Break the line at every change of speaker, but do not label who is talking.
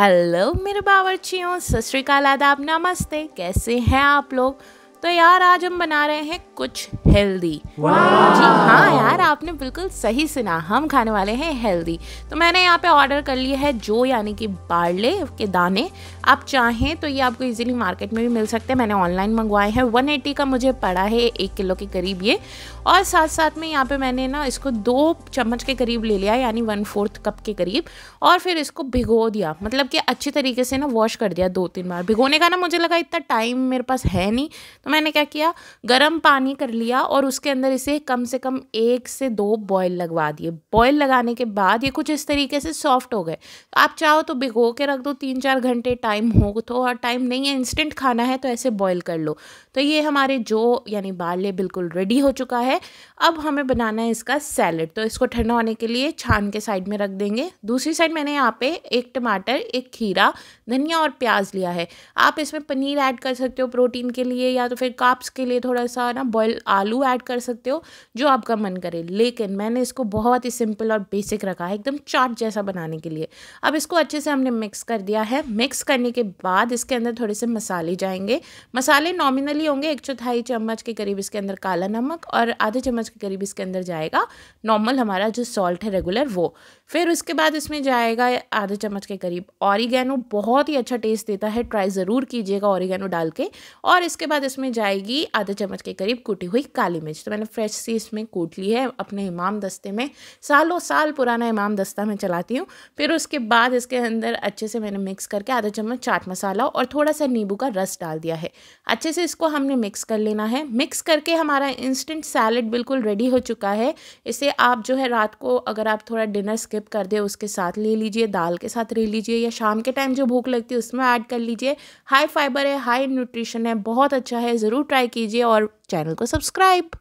hello मेरे बावर्चियों सत श्रीकाल आदाब नमस्ते कैसे हैं आप लोग तो यार आज हम बना रहे हैं कुछ हेल्दी जी हाँ यार आपने बिल्कुल सही सुना हम खाने वाले हैं हेल्दी तो मैंने यहाँ पे ऑर्डर कर लिया है जो यानी कि बार्ले के दाने आप चाहें तो ये आपको इजीली मार्केट में भी मिल सकते हैं मैंने ऑनलाइन मंगवाए हैं 180 का मुझे पड़ा है एक किलो के करीब ये और साथ साथ में यहाँ पे मैंने ना इसको दो चम्मच के करीब ले लिया यानी वन फोर्थ कप के करीब और फिर इसको भिगो दिया मतलब कि अच्छी तरीके से ना वॉश कर दिया दो तीन बार भिगोने का ना मुझे लगा इतना टाइम मेरे पास है नहीं तो मैंने क्या किया गर्म पानी कर लिया लिया और उसके अंदर इसे कम से कम एक से दो बॉयल लगवा दिए बॉयल लगाने के बाद ये कुछ इस तरीके से सॉफ्ट हो गए आप चाहो तो भिगो के रख दो तीन चार घंटे टाइम हो तो और टाइम नहीं है इंस्टेंट खाना है तो ऐसे बॉयल कर लो तो ये हमारे जो यानी बाले बिल्कुल रेडी हो चुका है अब हमें बनाना है इसका सैलड तो इसको ठंडा होने के लिए छान के साइड में रख देंगे दूसरी साइड मैंने यहाँ पे एक टमाटर एक खीरा धनिया और प्याज लिया है आप इसमें पनीर ऐड कर सकते हो प्रोटीन के लिए या तो फिर काप्स के लिए थोड़ा सा ना बॉयल आलू आलू ऐड कर सकते हो जो आपका मन करे लेकिन मैंने इसको बहुत ही सिंपल और बेसिक रखा है एकदम चाट जैसा बनाने के लिए अब इसको अच्छे से हमने मिक्स कर दिया है मिक्स करने के बाद इसके अंदर थोड़े से मसाले जाएंगे मसाले नॉमिनली होंगे एक चौथाई चम्मच के करीब इसके अंदर काला नमक और आधे चम्मच के करीब इसके अंदर जाएगा नॉर्मल हमारा जो सॉल्ट है रेगुलर वो फिर उसके बाद इसमें जाएगा आधे चम्मच के करीब ऑरिगेनो बहुत ही अच्छा टेस्ट देता है ट्राई ज़रूर कीजिएगा ऑरिगेनो डाल के और इसके बाद इसमें जाएगी आधे चम्मच के करीब कुटी हुई काली मिर्च तो मैंने फ्रेश सी इसमें कूट ली है अपने इमाम दस्ते में सालों साल पुराना इमाम दस्ता मैं चलाती हूँ फिर उसके बाद इसके अंदर अच्छे से मैंने मिक्स करके आधा चम्मच चाट मसाला और थोड़ा सा नींबू का रस डाल दिया है अच्छे से इसको हमने मिक्स कर लेना है मिक्स करके हमारा इंस्टेंट सैलड बिल्कुल रेडी हो चुका है इसे आप जो है रात को अगर आप थोड़ा डिनर स्किप कर दे उसके साथ ले लीजिए दाल के साथ ले लीजिए या शाम के टाइम जो भूख लगती है उसमें ऐड कर लीजिए हाई फाइबर है हाई न्यूट्रिशन है बहुत अच्छा है ज़रूर ट्राई कीजिए और चैनल को सब्सक्राइब